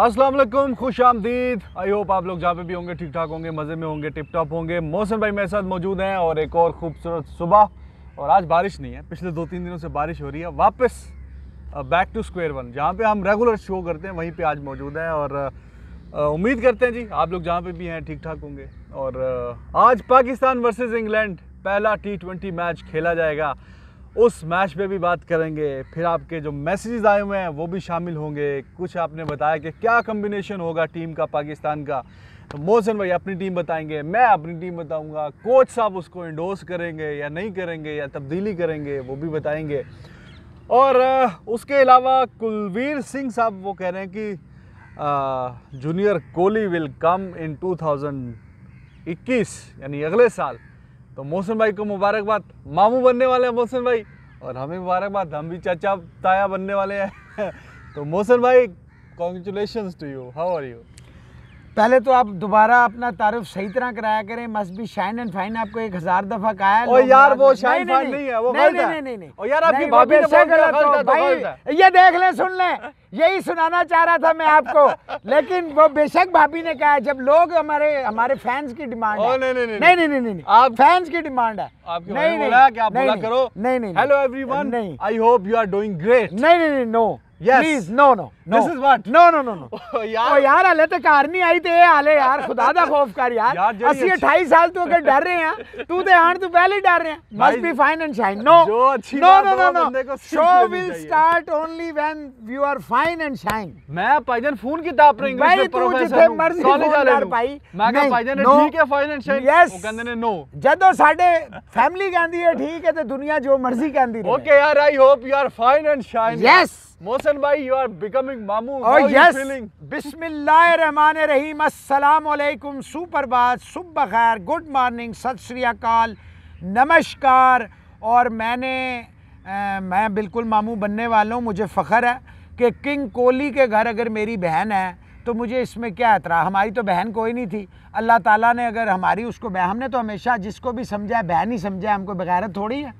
असलम खुश आमदीद I hope आप लोग जहाँ पे भी होंगे ठीक ठाक होंगे मज़े में होंगे टिप टॉप होंगे मौसम भाई मेरे साथ मौजूद हैं और एक और खूबसूरत सुबह और आज बारिश नहीं है पिछले दो तीन दिनों से बारिश हो रही है वापस बैक टू स्क्वायर वन जहाँ पे हम रेगुलर शो करते हैं वहीं पे आज मौजूद हैं और उम्मीद करते हैं जी आप लोग जहाँ पर भी हैं ठीक ठाक होंगे और आज पाकिस्तान वर्सेज इंग्लैंड पहला टी मैच खेला जाएगा उस मैच पे भी बात करेंगे फिर आपके जो मैसेजेस आए हुए हैं वो भी शामिल होंगे कुछ आपने बताया कि क्या कम्बिनेशन होगा टीम का पाकिस्तान का तो मोहसिन भाई अपनी टीम बताएंगे मैं अपनी टीम बताऊंगा कोच साहब उसको इंडोस करेंगे या नहीं करेंगे या तब्दीली करेंगे वो भी बताएंगे और उसके अलावा कुलवीर सिंह साहब वो कह रहे हैं कि junior Kohli will come in 2021 यानी अगले साल तो मोहसिन भाई को मुबारकबाद मामू बनने वाले हैं मोहसिन भाई और हमें मुबारकबाद हम भी चाचा ताया बनने वाले हैं तो मोहसिन भाई congratulation to you how are you पहले तो आप दोबारा अपना तारुफ सही तरह कराया करें must be shine and fine आपको एक हजार दफा कहा और यार वो शाइन नहीं है वो नहीं, नहीं नहीं नहीं और यार आपकी भाभी ने भाई ये देख ले सुन लें यही सुनाना चाह रहा था मैं आपको लेकिन वो बेशक भाभी ने कहा जब लोग हमारे हमारे फैंस की डिमांड है नहीं नहीं नहीं नहीं नहीं आप फैंस की डिमांड है नहीं नहीं करो नहीं नहीं hello everyone I hope you are doing great नहीं नहीं no yes please no no No. This is what? No, no, no, no. Oh, यार, oh, यार अले तो कार नहीं आई ते आले यार खुदा दा खौफ कर यार, यार अस्सी अट्ठाईस साल तू अगर डर रहे हैं तू तो हाँ तू पहले ही डर रहे हैं must be fine and shine no no no no no show will start only when you are fine and shine मैं भाईजान फोन किया अपने इंग्लिश में प्रोफेसर भाई तू मर्जी फोन कर भाई मैं कहा भाईजान ठीक है फाइन एंड शाइन यस वो कहंदे ने नो जदों साडे फैमिली कहंदी है ठीक है ते दुनिया जो मर्जी कहंदी रहे ओके यार I hope you are fine and shine yes Mohsin भाई यू आर बिकमिंग मॉर्निंग मामू और यस बिस्मिल्लाहमान रहीम असलकुम सुप्रभात सुब बखैर गुड मॉर्निंग सत श्रीकाल नमस्कार और मैंने आ, मैं बिल्कुल मामू बनने वाला हूँ मुझे फ़ख्र है कि किंग कोहली के घर अगर मेरी बहन है तो मुझे इसमें क्या एतरा हमारी तो बहन कोई नहीं थी अल्लाह ताला ने अगर हमारी उसको बहन हमने तो हमेशा जिसको भी समझा है बहन ही समझा है हमको बगैरत थोड़ी है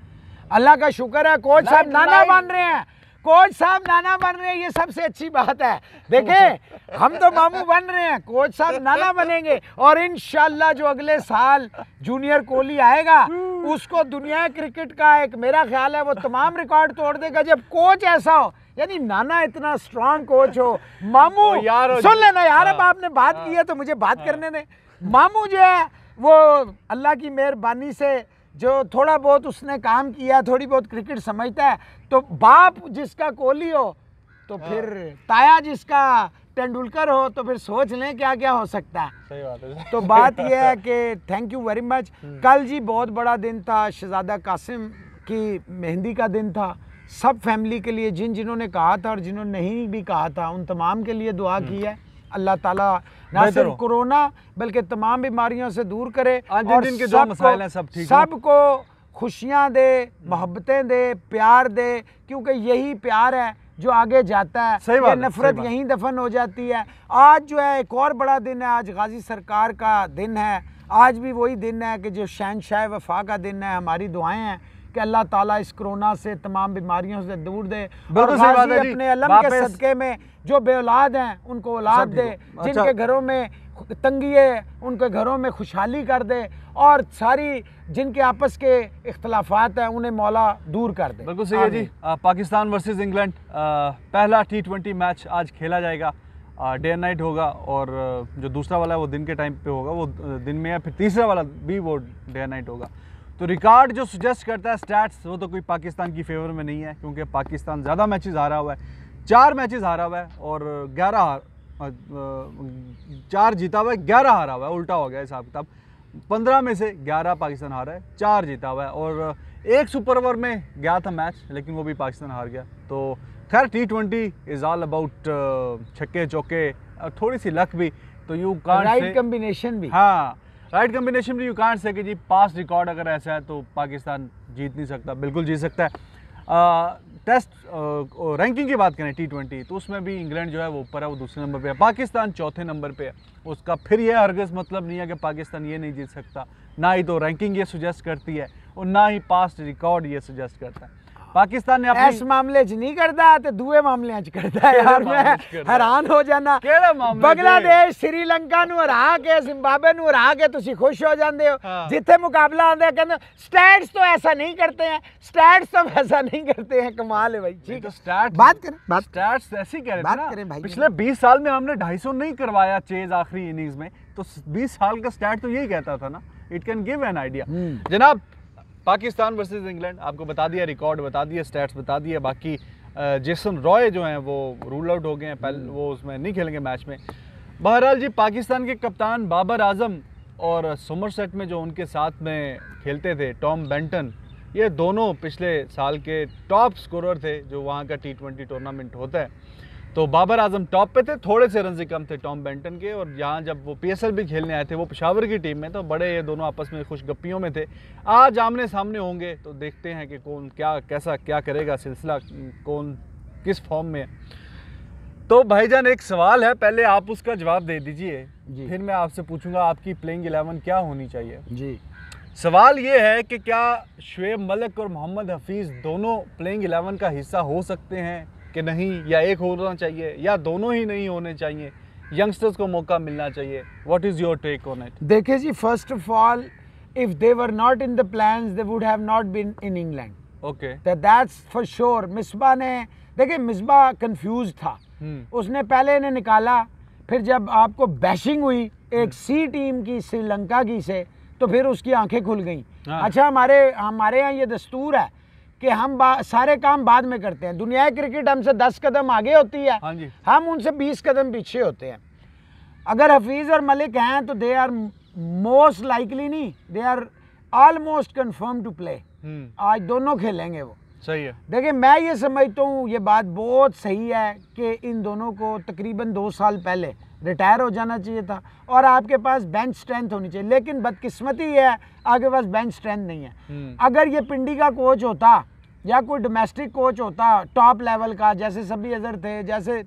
अल्लाह का शुक्र है कोच साहब नाना बन रहे हैं कोच साहब नाना बन रहे हैं ये सबसे अच्छी बात है देखे हम तो मामू बन रहे हैं कोच साहब नाना बनेंगे और इन जो अगले साल जूनियर कोहली आएगा उसको दुनिया क्रिकेट का एक मेरा ख्याल है वो तमाम रिकॉर्ड तोड़ देगा जब कोच ऐसा हो यानी नाना इतना स्ट्रांग कोच हो मामू तो यार सुन लेना यार अब हाँ। आपने बात हाँ। की है तो मुझे बात हाँ। करने दें मामू जो है वो अल्लाह की मेहरबानी से जो थोड़ा बहुत उसने काम किया थोड़ी बहुत क्रिकेट समझता है तो बाप जिसका कोहली हो तो हाँ। फिर ताया जिसका तेंदुलकर हो तो फिर सोच लें क्या क्या हो सकता है सही बात है तो बात यह है कि थैंक यू वेरी मच कल जी बहुत बड़ा दिन था शहजादा कासिम की मेहंदी का दिन था सब फैमिली के लिए जिन जिन्होंने कहा था और जिन्होंने नहीं भी कहा था उन तमाम के लिए दुआ हम्म। की है अल्लाह ताला ना सिर्फ तो- कोरोना बल्कि तमाम बीमारियों से दूर करे और के जो मसाइल हैं सब ठीक सबको खुशियाँ दे मोहब्बतें दे प्यार दे क्योंकि यही प्यार है जो आगे जाता है सही बात नफरत यहीं दफन हो जाती है आज जो है एक और बड़ा दिन है आज गाजी सरकार का दिन है आज भी वही दिन है कि जो शहनशाह वफा का दिन है हमारी दुआएं हैं कि अल्लाह ताला इस कोरोना से तमाम बीमारियों से दूर दे और अपने अलम के सदक़े में जो बे औलाद हैं उनको औलाद दे अच्छा। जिनके घरों में तंगी है उनके घरों में खुशहाली कर दे और सारी जिनके आपस के इख्तलाफात हैं उन्हें मौला दूर कर दे बिल्कुल सही है जी आ, पाकिस्तान वर्सेस इंग्लैंड पहला टी ट्वेंटी मैच आज खेला जाएगा डे एंड नाइट होगा और जो दूसरा वाला है वो दिन के टाइम पे होगा वो दिन में या फिर तीसरा वाला भी वो डे एंड नाइट होगा तो रिकॉर्ड जो सजेस्ट करता है स्टैट्स वो तो कोई पाकिस्तान की फेवर में नहीं है क्योंकि पाकिस्तान ज़्यादा मैचेस हारा हुआ है चार मैचेस हारा हुआ है और ग्यारह चार जीता हुआ है ग्यारह हारा हुआ है उल्टा हो गया हिसाब किताब पंद्रह में से ग्यारह पाकिस्तान हारा है चार जीता हुआ है और एक सुपर ओवर में गया था मैच लेकिन वो भी पाकिस्तान हार गया तो खैर T twenty is all about छक्के चौके थोड़ी सी लक भी तो यू कांट कॉम्बिनेशन भी हाँ राइट कम्बिनेशन भी यू कांट से कि जी पास रिकॉर्ड अगर ऐसा है तो पाकिस्तान जीत नहीं सकता बिल्कुल जीत सकता है आ, टेस्ट रैंकिंग की बात करें टी ट्वेंटी तो उसमें भी इंग्लैंड जो है वो ऊपर है वो दूसरे नंबर पे है पाकिस्तान चौथे नंबर पे है उसका फिर यह हरगज मतलब नहीं है कि पाकिस्तान ये नहीं जीत सकता ना ही तो रैंकिंग ये सुजेस्ट करती है और ना ही पास्ट रिकॉर्ड ये सुजेस्ट करता है पाकिस्तान ने इस मामले च नहीं करता ते दुए मामले च करता है यार मैं हैरान हो जाना बांग्लादेश श्रीलंका ਨੂੰ ਹਰਾ ਕੇ हरा के ਹਰਾ खुश हो जाते हो हाँ। जिथे मुकाबला ਮੁਕਾਬਲਾ कहते ਕਹਿੰਦੇ स्टैट्स तो ऐसा नहीं करते हैं स्टैट्स तो ऐसा नहीं करते हैं कमाल है भाई ठीक तो स्टैट्स बात करें बात स्टैट्स ऐसे ही कह रहे करें भाई पिछले 20 साल में हमने 250 नहीं करवाया चेज आखिरी इनिंग्स में तो 20 साल का स्टैट तो यही कहता था ना it can give an idea जनाब पाकिस्तान वर्सेस इंग्लैंड आपको बता दिया रिकॉर्ड बता दिया स्टैट्स बता दिया बाकी जेसन रॉय जो हैं वो रूल आउट हो गए हैं पहले वो उसमें नहीं खेलेंगे मैच में बहरहाल जी पाकिस्तान के कप्तान बाबर आजम और सेट में जो उनके साथ में खेलते थे टॉम बेंटन ये दोनों पिछले साल के टॉप स्कोरर थे जो वहाँ का टी ट्वेंटी टूर्नामेंट होता है तो बाबर आजम टॉप पे थे थोड़े से रन से कम थे टॉम बेंटन के और यहाँ जब वो पी भी खेलने आए थे वो पिशावर की टीम में तो बड़े ये दोनों आपस में खुश गप्पियों में थे आज आमने सामने होंगे तो देखते हैं कि कौन क्या कैसा क्या करेगा सिलसिला कौन किस फॉर्म में तो भाईजान एक सवाल है पहले आप उसका जवाब दे दीजिए फिर मैं आपसे पूछूंगा आपकी प्लेइंग इलेवन क्या होनी चाहिए जी सवाल ये है कि क्या शुएब मलिक और मोहम्मद हफीज़ दोनों प्लेइंग इलेवन का हिस्सा हो सकते हैं कि नहीं या एक होना चाहिए या दोनों ही नहीं होने चाहिए यंगस्टर्स को मौका मिलना चाहिए what is your take on it देखिए जी first of all if they were not in the they would have not been in England okay that's for sure Misbah ने देखिए मिसबा कंफ्यूज था hmm. उसने पहले इन्हें निकाला फिर जब आपको बैशिंग हुई एक hmm. सी टीम की श्रीलंका की से तो फिर उसकी आंखें खुल गई ah. हाँ। अच्छा हमारे हमारे यहाँ ये दस्तूर है कि हम सारे काम बाद में करते हैं दुनिया क्रिकेट हमसे दस कदम आगे होती है हाँ जी हम उनसे बीस कदम पीछे होते हैं अगर हफीज़ और मलिक हैं तो दे आर मोस्ट लाइकली नहीं they are almost confirm to play आज दोनों खेलेंगे वो सही है देखिए मैं ये समझता हूँ ये बात बहुत सही है कि इन दोनों को तकरीबन दो साल पहले रिटायर हो जाना चाहिए था और आपके पास बेंच स्ट्रेंथ होनी चाहिए लेकिन बदकिस्मती है आपके पास बेंच स्ट्रेंथ नहीं है हम्म। अगर ये पिंडी का कोच होता या कोई डोमेस्टिक कोच होता टॉप लेवल का जैसे सभी अजहर थे जैसे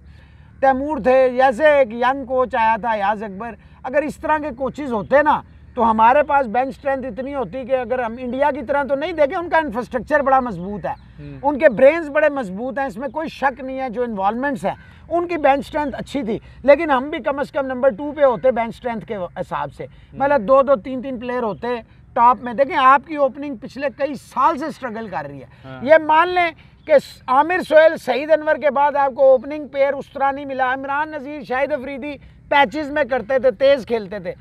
तैमूर थे जैसे एक यंग कोच आया था याज अकबर अगर इस तरह के कोचेज़ होते ना तो हमारे पास बेंच स्ट्रेंथ इतनी होती कि अगर हम इंडिया की तरह तो नहीं देखें उनका इंफ्रास्ट्रक्चर बड़ा मजबूत है हम्म। उनके ब्रेन्स बड़े मजबूत हैं इसमें कोई शक नहीं है जो इन्वॉलमेंट्स हैं उनकी बेंच स्ट्रेंथ अच्छी थी लेकिन हम भी कम अज़ कम नंबर टू पे होते बेंच स्ट्रेंथ के हिसाब से मतलब हम्म। दो दो तीन तीन प्लेयर होते टॉप में देखें आपकी ओपनिंग पिछले कई साल से स्ट्रगल कर रही है हाँ। ये मान लें कि आमिर सोहेल सईद अनवर के बाद आपको ओपनिंग पेयर उस तरह नहीं मिला इमरान नज़ीर शाहिद अफरीदी पैचेस में करते थे तेज़ खेलते थे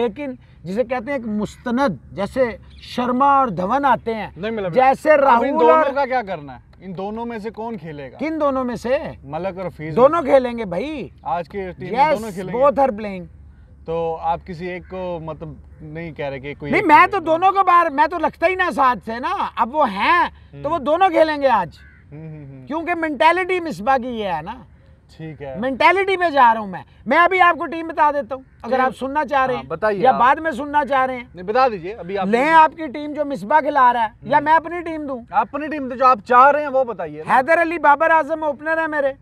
लेकिन जिसे कहते हैं एक मुस्तनद जैसे शर्मा और धवन आते हैं नहीं मिला जैसे राहुल और का क्या करना है इन दोनों में से कौन खेलेगा किन दोनों में से मलक और फीस दोनों खेलेंगे भाई आज के टीम दोनों खेलेंगे बोथ आर प्लेइंग तो आप किसी एक को मतलब नहीं कह रहे कि कोई नहीं मैं तो दोनों को बार मैं तो लगता ही ना साथ से ना अब वो हैं तो वो हम्म। दोनों खेलेंगे आज हम्म, हम्म, क्योंकि मेंटेलिटी मिसबा की ये है ना ठीक है मेंटेलिटी पे जा रहा हूँ मैं मैं अभी आपको टीम बता देता हूँ अगर आप सुनना चाह रहे हाँ, हैं बताइए या बाद में सुनना चाह रहे हैं बता दीजिए अभी आप लें आपकी टीम जो मिसबा खिला रहा है या मैं अपनी टीम दूं अपनी टीम तो जो आप चाह रहे हैं वो बताइए हैदर अली बाबर आजम ओपनर है मेरे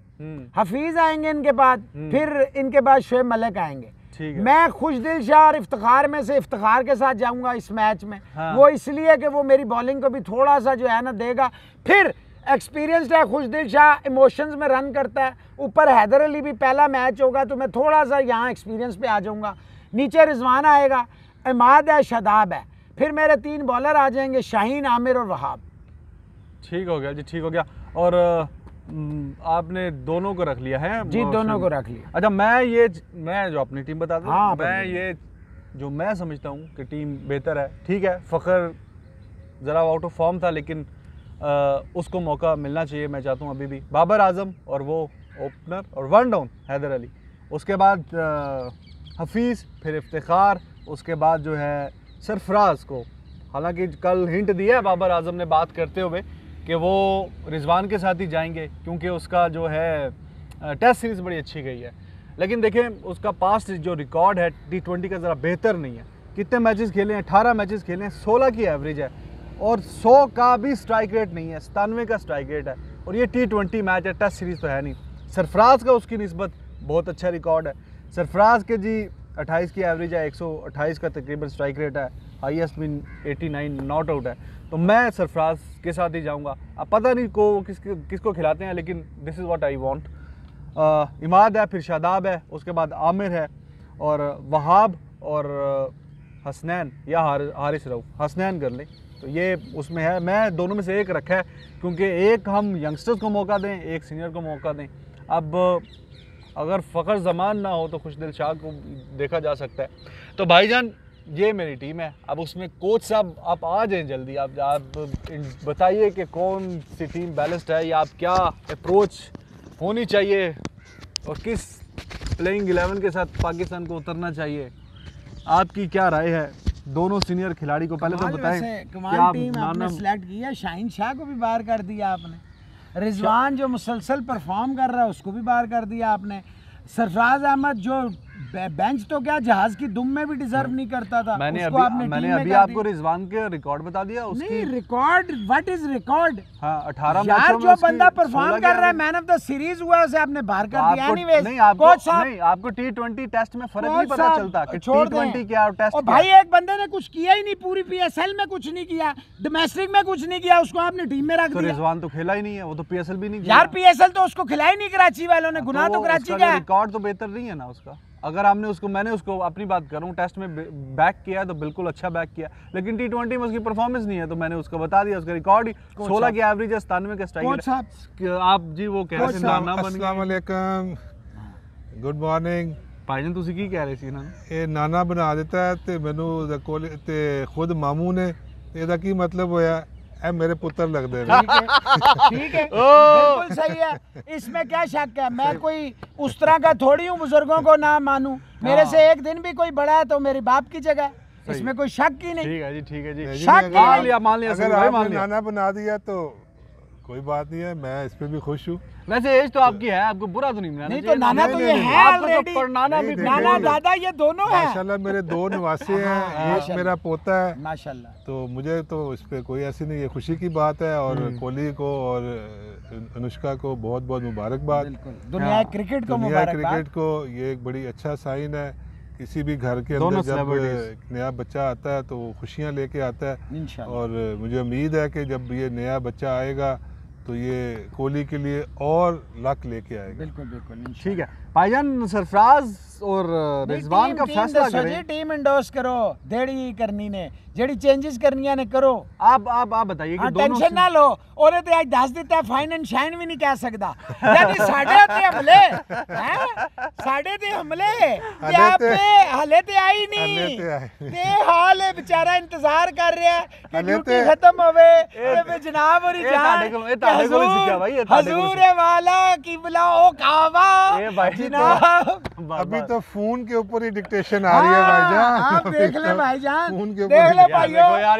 हफीज आएंगे इनके बाद फिर इनके बाद शुएब मलिक आएंगे ठीक है मैं खुश दिल शाह और इफ्तार में से इफ्तार के साथ जाऊंगा इस मैच में हाँ। वो इसलिए कि वो मेरी बॉलिंग को भी थोड़ा सा जो है ना देगा फिर एक्सपीरियंसड है खुश दिल शाह इमोशंस में रन करता है ऊपर हैदर अली भी पहला मैच होगा तो मैं थोड़ा सा यहाँ एक्सपीरियंस पे आ जाऊँगा नीचे रिजवान आएगा इमाद है शदाब है फिर मेरे तीन बॉलर आ जाएंगे शाहीन आमिर और वहाब ठीक हो गया जी ठीक हो गया और हम्म, आपने दोनों को रख लिया है जी दोनों को रख लिया अच्छा मैं ये मैं जो अपनी टीम बता दूँ हाँ, मैं ये जो मैं समझता हूँ कि टीम बेहतर है ठीक है फ़खर ज़रा आउट ऑफ फॉर्म था लेकिन आ, उसको मौका मिलना चाहिए मैं चाहता हूँ अभी भी बाबर आजम और वो ओपनर और वन डाउन हैदर अली उसके बाद हफीज़ फिर इफ्तार उसके बाद जो है सरफराज को हालांकि कल हिंट दिया है बाबर आजम ने बात करते हुए कि वो रिजवान के साथ ही जाएंगे क्योंकि उसका जो है टेस्ट सीरीज़ बड़ी अच्छी गई है लेकिन देखें उसका पास्ट जो रिकॉर्ड है टी ट्वेंटी का ज़रा बेहतर नहीं है कितने मैचेस खेले हैं अठारह मैचेस खेले हैं सोलह की एवरेज है और सौ का भी स्ट्राइक रेट नहीं है सतानवे का स्ट्राइक रेट है और ये टी ट्वेंटी मैच है टेस्ट सीरीज़ तो है नहीं सरफराज का उसकी नस्बत बहुत अच्छा रिकॉर्ड है सरफराज के जी अट्ठाईस की एवरेज है एक सौ अट्ठाईस का तकरीबन स्ट्राइक रेट है highest been eighty nine not out है तो मैं सरफराज के साथ ही जाऊँगा अब पता नहीं को किस किसको खिलाते हैं लेकिन this is what I want Imad है फिर शादाब है उसके बाद आमिर है और वहाब और हसनैन या हार हारिस रऊफ हसनैन कर लें तो ये उसमें है मैं दोनों में से एक रखा है क्योंकि एक हम यंगस्टर्स को मौका दें एक सीनियर को मौका दें अब अगर फ़खर जमान ना हो तो खुश दिल शाह को देखा जा सकता है तो भाईजान ये मेरी टीम है अब उसमें कोच साहब आप आ जाएं जल्दी आप आप बताइए कि कौन सी टीम बैलेंस्ड है या आप क्या अप्रोच होनी चाहिए और किस प्लेइंग एलेवन के साथ पाकिस्तान को उतरना चाहिए आपकी क्या राय है दोनों सीनियर खिलाड़ी को पहले तो बताएं कमाल आपने किया शाहिन शाह को भी बाहर कर दिया आपने रिजवान जो मुसलसल परफॉर्म कर रहा है उसको भी बाहर कर दिया आपने सरफराज अहमद जो बेंच तो क्या जहाज की दुम में भी डिजर्व नहीं करता था मैंने उसको अभी आपने मैंने अभी आपको रिजवान के रिकॉर्ड बता दिया उसकी नहीं रिकॉर्ड व्हाट इज रिकॉर्ड हाँ यार जो बंदा परफॉर्म कर रहा है मैन ऑफ द सीरीज हुआ उसे आपने बाहर कर दिया एनीवेज नहीं आपको नहीं आपको टी टेस्ट में फर्क नहीं पता चलता कि टी क्या टेस्ट भाई एक बंदे ने कुछ किया ही नहीं पूरी पीएसएल में कुछ नहीं किया डोमेस्टिक में कुछ नहीं किया उसको आपने टीम में रख तो दिया रिजवान तो खेला ही नहीं है वो तो पीएसएल भी नहीं यार पीएसएल तो उसको खिलाई नहीं कराची वालों ने हाँ, तो गुनाह तो कराची का रिकॉर्ड तो बेहतर नहीं है ना उसका अगर आपने उसको मैंने उसको अपनी बात करूँ टेस्ट में बैक किया तो बिल्कुल अच्छा बैक किया लेकिन टी ट्वेंटी में उसकी परफॉर्मेंस नहीं है तो मैंने उसको बता दिया उसका रिकॉर्ड ही सोलह की एवरेज है सतानवे का स्ट्राइक आप जी वो कह रहे गुड मॉर्निंग ਭਾਜਨ ਤੁਸੀਂ ਕੀ ਕਹਿ ਰਹੇ ਸੀ ਇਹਨਾਂ ਨੂੰ ਇਹ ਨਾਨਾ ਬਣਾ ਦਿੱਤਾ ਤੇ ਮੈਨੂੰ ਤੇ ਖੁਦ ਮਾਮੂ ਨੇ ਇਹਦਾ ਕੀ ਮਤਲਬ ਹੋਇਆ ਇਹ ਮੇਰੇ ਪੁੱਤਰ ਲੱਗਦੇ ਨੇ ठीक है बिल्कुल सही है इसमें क्या शक है मैं कोई उस तरह का थोड़ी हूँ बुजुर्गों को ना मानू मेरे हाँ। से एक दिन भी कोई बड़ा है तो मेरी बाप की जगह इसमें कोई शक ही नहीं ठीक है जी ठीक है जी शक मान लिया मान लिया अगर सभी आपने नाना बना दिया तो कोई बात नहीं है मैं इस पे भी खुश हूँ वैसे एज तो आपकी है आपको बुरा तो नहीं मिला नहीं तो नाना तो, तो ये है ऑलरेडी तो पर नाना भी नाना दादा ये दोनों हैं माशाल्लाह मेरे दो निवासी हैं एक हाँ, मेरा पोता है माशाल्लाह तो मुझे तो इस पे कोई ऐसी नहीं है खुशी की बात है और हम्म। कोहली को और अनुष्का को बहुत बहुत मुबारकबाद दुनिया हाँ, क्रिकेट को दुनिया क्रिकेट को ये एक बड़ी अच्छा साइन है किसी भी घर के अंदर जब नया बच्चा आता है तो खुशियाँ लेके आता है और मुझे उम्मीद है कि जब ये नया बच्चा आएगा तो ये कोहली के लिए और लक लेके आएगा बिल्कुल बिल्कुल ठीक है भाईजान सरफराज और रिजवान का फैसला टीम इंडोर्स करो देरी करनी ने जड़ी चेंजेस करनिया करो आप आप आप बताइए कि टेंशन हाँ, ना लो और तो आज दस देता फाइन एंड शाइन भी नहीं कह सकता हमले हमले हले ते आई नहीं ते हाल बेचारा इंतजार कर रहा है खत्म होवे ए जनाब अभी तो फोन के ऊपर देखे अब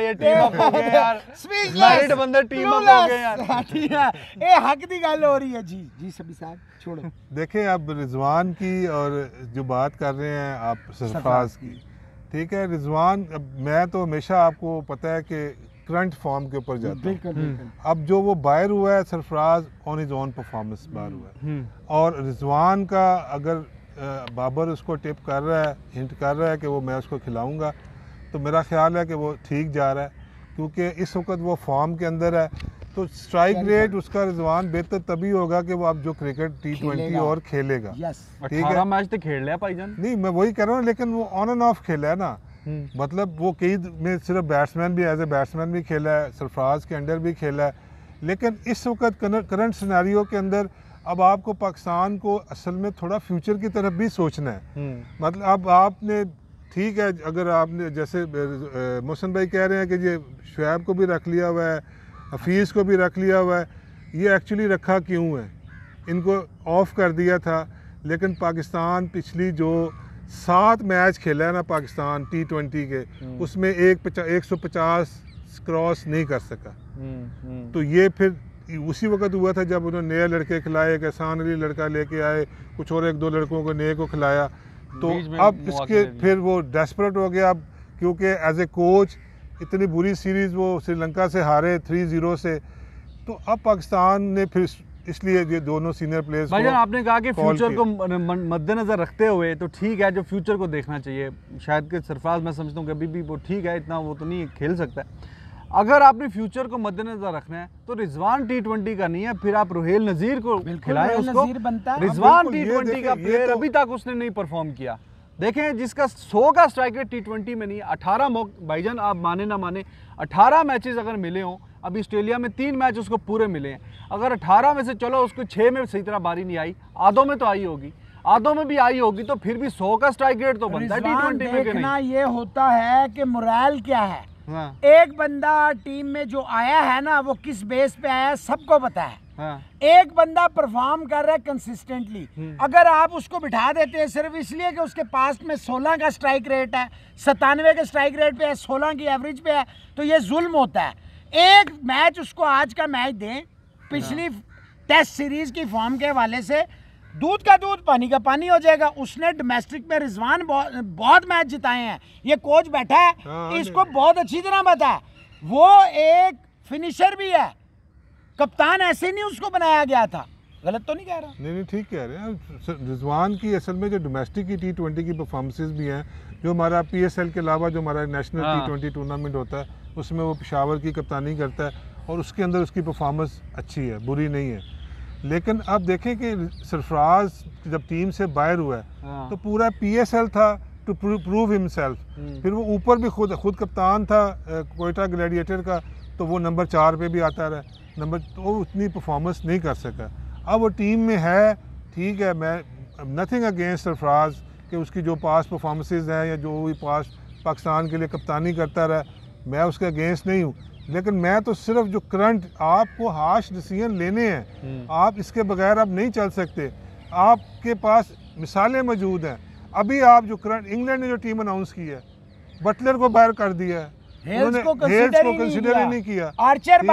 रिजवान की और जो बात कर रहे हैं आप सरफराज की ठीक है रिजवान अब मैं तो हमेशा आपको पता है कि करंट फॉर्म के ऊपर जाता है हम्म। अब जो वो बायर हुआ है Sarfaraz on is on performance बाहर हुआ है हम्म। हम्म। और रिजवान का अगर बाबर उसको टिप कर रहा है हिंट कर रहा है कि वो मैं उसको खिलाऊंगा तो मेरा ख्याल है कि वो ठीक जा रहा है क्योंकि इस वक्त वो फॉर्म के अंदर है तो स्ट्राइक रेट उसका रिजवान बेहतर तभी होगा कि वो अब जो क्रिकेट टी ट्वेंटी और खेलेगा ठीक है मैच तो खेल लिया भाईजान नहीं मैं वही कह रहा हूँ लेकिन वो ऑन एंड ऑफ खेला है ना हम्म। मतलब वो कई में सिर्फ बैट्समैन भी एज ए बैट्समैन भी खेला है सरफराज के अंडर भी खेला है लेकिन इस वक्त करंट सिनेरियो के अंदर अब आपको पाकिस्तान को असल में थोड़ा फ्यूचर की तरफ भी सोचना है हम्म। मतलब अब आपने ठीक है अगर आपने जैसे मोहसिन भाई कह रहे हैं कि ये शुएब को भी रख लिया हुआ है हफीज़ को भी रख लिया हुआ है ये एक्चुअली रखा क्यों है इनको ऑफ कर दिया था लेकिन पाकिस्तान पिछली जो सात मैच खेला है ना पाकिस्तान टी ट्वेंटी के हम्म। उसमें एक पचास एक सौ पचास क्रॉस नहीं कर सका हम्म, हम्म। तो ये फिर उसी वक्त हुआ था जब उन्होंने नए लड़के खिलाए एक एहसान अली लड़का लेके आए कुछ और एक दो लड़कों को नए को खिलाया तो अब इसके फिर वो डेस्परेट हो गया अब क्योंकि एज ए कोच इतनी बुरी सीरीज़ वो श्रीलंका से हारे थ्री ज़ीरो से तो अब पाकिस्तान ने फिर इसलिए ये दोनों सीनियर प्लेयर्स भाई आपने कहा कि फ्यूचर को मद्देनज़र रखते हुए तो ठीक है जो फ्यूचर को देखना चाहिए शायद के सरफराज मैं समझता हूँ कि अभी भी वो ठीक है इतना वो तो नहीं खेल सकता है अगर आपने फ्यूचर को मद्देनजर रखना है तो रिजवान टी ट्वेंटी का नहीं है फिर आप रोहेल नजीर को खिलाए उसको रिजवान टी ट्वेंटी का प्लेयर तो- अभी तक उसने नहीं परफॉर्म किया देखें जिसका सौ का स्ट्राइक रेट टी ट्वेंटी में नहीं अठारह मौक भाईजान आप माने ना माने अठारह मैचेस अगर मिले हों अभी ऑस्ट्रेलिया में तीन मैच उसको पूरे मिले हैं अगर अठारह में से चलो उसको छः में सही तरह बारी नहीं आई आधों में तो आई होगी आधों में भी आई होगी तो फिर भी सौ का स्ट्राइक रेट तो बनता है टी ट्वेंटी में ये होता है कि मुरैल क्या है हाँ। एक बंदा टीम में जो आया है ना वो किस बेस पे आया है सबको पता है हाँ। एक बंदा परफॉर्म कर रहा है कंसिस्टेंटली हम्म। अगर आप उसको बिठा देते हैं सिर्फ इसलिए कि उसके पास में 16 का स्ट्राइक रेट है सतानवे के स्ट्राइक रेट पे है 16 की एवरेज पे है तो ये जुल्म होता है एक मैच उसको आज का मैच दें पिछली टेस्ट हाँ। सीरीज की फॉर्म के हवाले से दूध का दूध पानी का पानी हो जाएगा उसने डोमेस्टिक में रिजवान बहुत, मैच जिताए हैं ये कोच बैठा है हाँ, हाँ, इसको बहुत अच्छी तरह बता वो एक फिनिशर भी है कप्तान ऐसे नहीं उसको बनाया गया था गलत तो नहीं कह रहा नहीं नहीं ठीक कह रहे हैं रिजवान की असल में जो डोमेस्टिक की टी ट्वेंटी की परफॉर्मेंसेज भी हैं जो हमारा पी एस एल के अलावा जो हमारा नेशनल टी ट्वेंटी टूर्नामेंट होता है उसमें वो पिशावर की कप्तानी करता है और उसके अंदर उसकी परफॉर्मेंस अच्छी है बुरी नहीं है लेकिन अब देखें कि सरफराज जब टीम से बाहर हुआ है हाँ। तो पूरा पीएसएल था टू प्रूव हिमसेल्फ फिर वो ऊपर भी खुद खुद कप्तान था कोयटा ग्लैडिएटर का तो वो नंबर चार पे भी आता रहा नंबर तो उतनी परफॉर्मेंस नहीं कर सका अब वो टीम में है ठीक है मैं नथिंग अगेंस्ट सरफराज कि उसकी जो पास परफॉर्मेंसेज हैं या जो भी पास पाकिस्तान के लिए कप्तानी करता रहा मैं उसके अगेंस्ट नहीं हूँ लेकिन मैं तो सिर्फ जो करंट आपको हार्श डिसीजन लेने हैं हम्म। आप इसके बगैर आप नहीं चल सकते आपके पास मिसालें मौजूद हैं अभी आप जो करंट इंग्लैंड ने जो टीम अनाउंस की है बटलर को बाहर कर दिया है हेल्स को ही नहीं किया आर्चर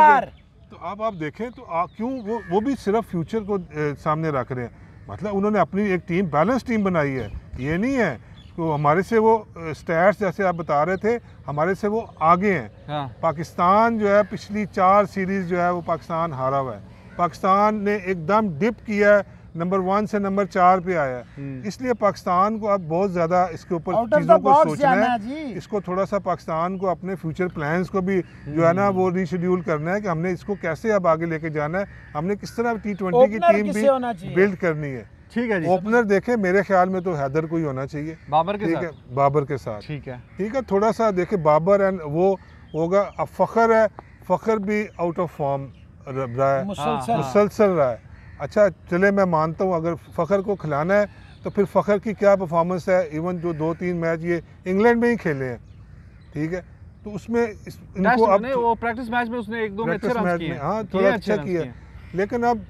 तो आप आप देखें तो क्यों वो वो भी सिर्फ फ्यूचर को ए, सामने रख रहे हैं मतलब उन्होंने अपनी एक टीम बैलेंस टीम बनाई है ये नहीं है तो हमारे से वो स्टैट्स जैसे आप बता रहे थे हमारे से वो आगे हैं हाँ। पाकिस्तान जो है पिछली चार सीरीज़ जो है वो पाकिस्तान हारा हुआ है पाकिस्तान ने एकदम डिप किया है नंबर वन से नंबर चार पे आया है हम्म। इसलिए पाकिस्तान को अब बहुत ज़्यादा इसके ऊपर चीज़ों को सोचना है इसको थोड़ा सा पाकिस्तान को अपने फ्यूचर प्लान्स को भी जो है ना हम्म। वो रीशेड्यूल करना है कि हमने इसको कैसे अब आगे लेके जाना है हमने किस तरह टी ट्वेंटी की टीम भी बिल्ड करनी है ठीक है जी ओपनर देखें मेरे ख्याल में तो हैदर को ही होना चाहिए बाबर के साथ बाबर के साथ ठीक है ठीक है थोड़ा सा देखें बाबर एंड वो होगा अब फ़खर है फ़खर भी आउट ऑफ फॉर्म रहा है मुसलसल रहा है अच्छा चले मैं मानता हूँ अगर फ़खर को खिलाना है तो फिर फ़खर की क्या परफॉर्मेंस है इवन जो दो तीन मैच ये इंग्लैंड में ही खेले हैं ठीक है तो उसमें इनको अब वो प्रैक्टिस मैच में उसने एक दो मैच में हाँ थोड़ा अच्छा किया लेकिन अब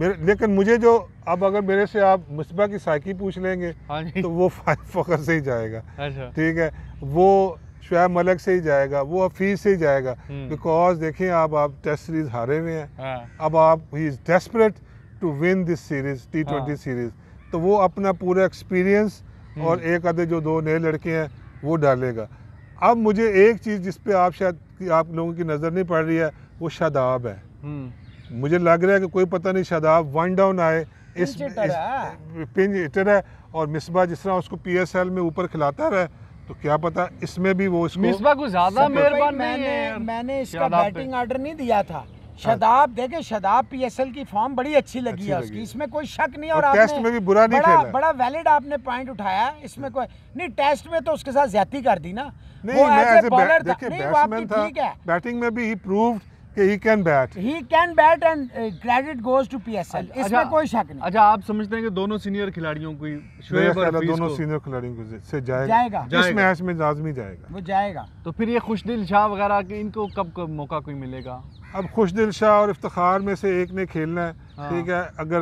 मेरे लेकिन मुझे जो अब अगर मेरे से आप मुस्बा की साइकी पूछ लेंगे हाँ तो वो फाइव फखर से ही जाएगा अच्छा ठीक है वो शुएब मलक से ही जाएगा वो हफीज से ही जाएगा बिकॉज हम्म। देखें आप आप टेस्ट सीरीज हारे हुए हैं हाँ। अब आप he is desperate to win this series T twenty series तो वो अपना पूरा एक्सपीरियंस हम्म। और एक आधे जो दो नए लड़के हैं वो डालेगा अब मुझे एक चीज़ जिस पे आप शायद आप लोगों की नज़र नहीं पड़ रही है वो शादाब है हम्म। मुझे लग रहा है कि कोई पता नहीं शादाब वन डाउन आए इस, इस पिंज हिटर है और मिसबा जिस तरह उसको पीएसएल में ऊपर खिलाता रहा तो क्या पता इसमें भी वो मिसबा को ज्यादा मैंने मैंने इसका बैटिंग ऑर्डर नहीं दिया था शदाब देखे शदाब पीएसएल की फॉर्म बड़ी अच्छी लगी अच्छी है लगी। उसकी इसमें कोई शक नहीं और, और टेस्ट में भी बुरा नहीं बड़ा, खेला बड़ा वैलिड आपने पॉइंट उठाया इसमें कोई नहीं टेस्ट में तो उसके साथ ज्यादा कर दी ना नहीं, वो मैं ए था बैटिंग में भी he proved he can bat. He can bat and uh, credit goes to PSL. अच्छा, इसमें कोई शक नहीं. अच्छा आप समझते हैं कि दोनों सीनियर खिलाड़ियों की शोएब और हफीज दोनों सीनियर खिलाड़ियों को से जाएगा. जाएगा. इस मैच में लाजमी जाएगा. वो जाएगा. तो फिर ये खुशदिल शाह वगैरह के इनको कब कब मौका कोई मिलेगा? अब खुशदिल शाह और इफ्तार में से एक ने खेलना है हाँ। ठीक है अगर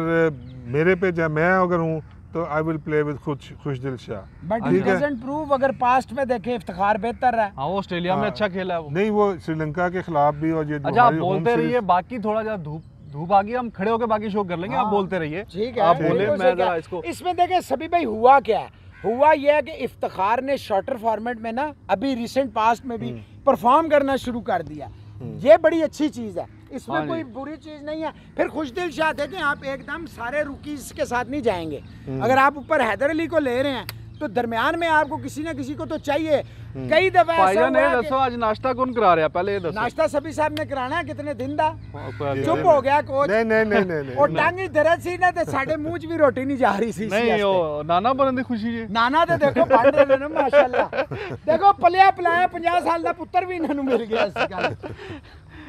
मेरे पे मैं अगर हूँ तो आई विल प्ले विद खुश Khushdil Shah but it doesn't prove अगर पास्ट में देखें इफ्तिखार बेहतर है हां वो ऑस्ट्रेलिया में हाँ। अच्छा खेला है वो नहीं वो श्रीलंका के खिलाफ भी और ये अच्छा आप बोलते रहिए बाकी थोड़ा ज्यादा धूप धूप आ गई हम खड़े होकर बाकी शो कर लेंगे आप हाँ। बोलते रहिए ठीक है आप बोले मैं जरा इसको इसमें देखें सभी भाई हुआ क्या हुआ यह है कि इफ्तार ने शॉर्टर फॉर्मेट में ना अभी रिसेंट पास्ट में भी परफॉर्म हम्म। करना शुरू कर दिया हम्म। ये बड़ी अच्छी चीज़ है इसमें हाँ कोई बुरी चीज नहीं है फिर खुश दिल शाह देखें आप एकदम सारे रुकी के साथ नहीं जाएंगे हम्म। अगर आप ऊपर हैदर अली को ले रहे हैं तो दरमियान में आपको किसी ना किसी को तो चाहिए हम्म। कई दफा नाश्ता कौन करा रहा पहले ये नाश्ता सभी साहब ने कराना कितने दिन हाँ, चुप हो गया कोच नहीं नहीं नहीं और टांगी दर्द सी ना तो मुंह भी रोटी नहीं जा रही सी नहीं ओ नाना बनन दी खुशी नाना तो देखो बन रहे माशाल्लाह देखो पलिया पलाया 50 साल दा पुੱਤਰ ਵੀ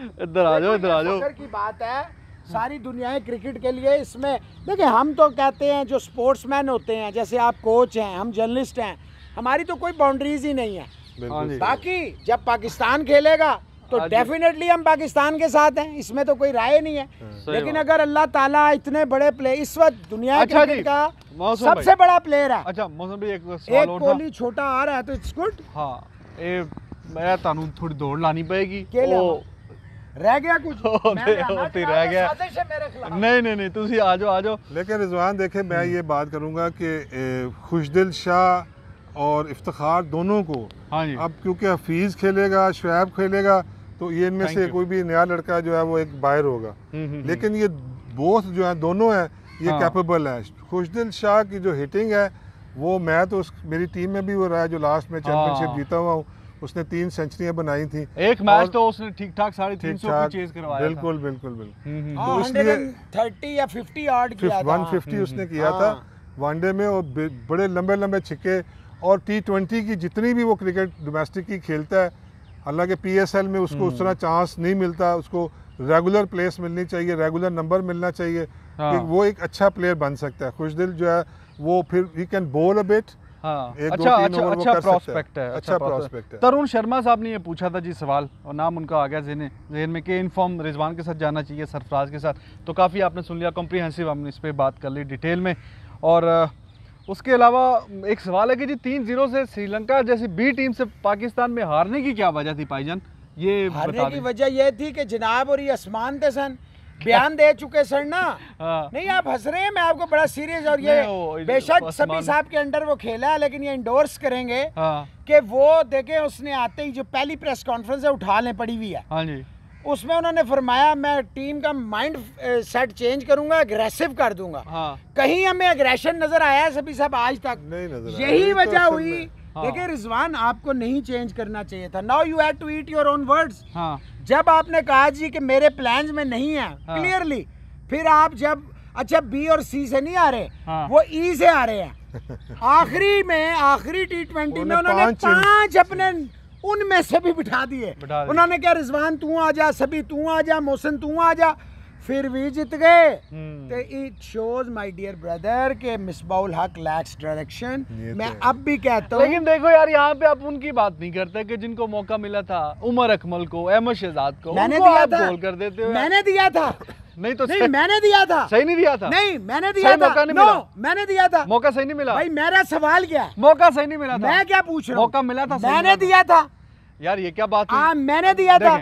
इधर आ जाओ इधर आ जाओ की बात है सारी दुनिया क्रिकेट के लिए इसमें देखिए हम तो कहते हैं जो स्पोर्ट्समैन होते हैं जैसे आप कोच हैं हम जर्नलिस्ट हैं हमारी तो कोई बाउंड्रीज ही नहीं है हाँ बाकी जब पाकिस्तान खेलेगा तो डेफिनेटली हाँ हम पाकिस्तान के साथ हैं इसमें तो कोई राय नहीं है हाँ। लेकिन अगर अल्लाह ताला इतने बड़े प्लेयर इस वक्त दुनिया अच्छा क्रिकेट का सबसे बड़ा प्लेयर है अच्छा मौसम एक एक कोहली छोटा आ रहा है तो इट्स गुड हाँ मैं थोड़ी दौड़ लानी पड़ेगी होती रह गया नहीं नहीं नहीं आ जाओ आ जाओ लेकिन रिजवान देखे मैं ये बात करूंगा कि खुशदिल शाह और इफ्तार दोनों को हाँ जी अब क्योंकि हफीज़ खेलेगा शुएब खेलेगा तो ये इनमें से कोई भी नया लड़का जो है वो एक बाहर होगा हम्म, हम्म, लेकिन हम्म। ये बोथ जो है दोनों है ये हाँ। कैपेबल हैं खुशदिल शाह की जो हिटिंग है वो मैं तो उस मेरी टीम में भी वो रहा है जो लास्ट में चैम्पियनशिप हाँ। जीता हुआ हूँ उसने तीन सेंचुरियां बनाई थी एक मैच तो उसने ठीक ठाक साढ़े तीन सौ चेज करवाया बिल्कुल बिल्कुल बिल्कुल थर्टी हम्म, हम्म। हाँ, तो या फिफ्टी आर्ट वन फिफ्टी उसने हम्म। किया था हाँ। वनडे में और बड़े लंबे लंबे छिक्के और टी ट्वेंटी की जितनी भी वो क्रिकेट डोमेस्टिक की खेलता है हालांकि पीएसएल में उसको उस तरह चांस नहीं मिलता उसको रेगुलर प्लेस मिलनी चाहिए रेगुलर नंबर मिलना चाहिए हाँ। कि वो एक अच्छा प्लेयर बन सकता है खुशदिल जो है वो फिर यू कैन बोल अ बिट तरुण शर्मा साहब ने ये पूछा था जी सवाल और नाम उनका आ गया जहन में कि इनफॉर्म रिजवान के साथ जाना चाहिए सरफराज के साथ तो काफ़ी आपने सुन लिया कॉम्प्रीहेंसिव हमने इस पर बात कर ली डिटेल में और उसके अलावा एक सवाल है कि जी तीन जीरो से श्रीलंका जैसी बी टीम से पाकिस्तान में हारने की क्या वजह थी भाईजान ये हारने की वजह यह थी कि जनाब और ये आसमान थे सन बयान दे चुके सर ना हाँ। नहीं आप हंस रहे हैं मैं आपको बड़ा सीरियस और ये बेशक सभी साहब के अंडर वो खेला है लेकिन ये इंडोर्स करेंगे हाँ। कि वो देखे उसने आते ही जो पहली प्रेस कॉन्फ्रेंस है उठा ले पड़ी हुई है हाँ उसमें उन्होंने फरमाया मैं टीम का माइंड सेट चेंज करूंगा अग्रेसिव कर दूंगा हाँ। कहीं हमें अग्रेशन नजर आया सभी साहब आज तक नहीं नजर यही तो वजह हुई हाँ। देखिए रिजवान आपको नहीं चेंज करना चाहिए था now you had to eat your own words जब आपने कहा जी कि मेरे प्लान में नहीं है क्लियरली हाँ। फिर आप जब अच्छा बी और सी से नहीं आ रहे हाँ। वो ई e से आ रहे हैं आखिरी में आखिरी टी ट्वेंटी में उन्होंने पांच अपने उनमें से भी बिठा दिए उन्होंने क्या रिजवान तू आ जा सभी तू आ जा मोहसिन तू आ जा फिर भी जीत गए हम्म। तो it shows my dear brother के मिसबाउल हक लैक्स डायरेक्शन तो मैं अब भी कहता हूँ लेकिन देखो यार यहाँ पे आप उनकी बात नहीं करते कि जिनको मौका मिला था उमर अकमल को अहमद शहजाद को मैंने दिया था गोल कर देते मैंने दिया था नहीं तो नहीं मैंने दिया था सही नहीं दिया था नहीं मैंने दिया था मौका नहीं no, मिला मैंने दिया था मौका सही नहीं मिला भाई मेरा सवाल क्या है मौका सही नहीं मिला था मैं क्या पूछ रहा हूँ मौका मिला था मैंने दिया था यार ये क्या बात है हाँ, मैंने दिया था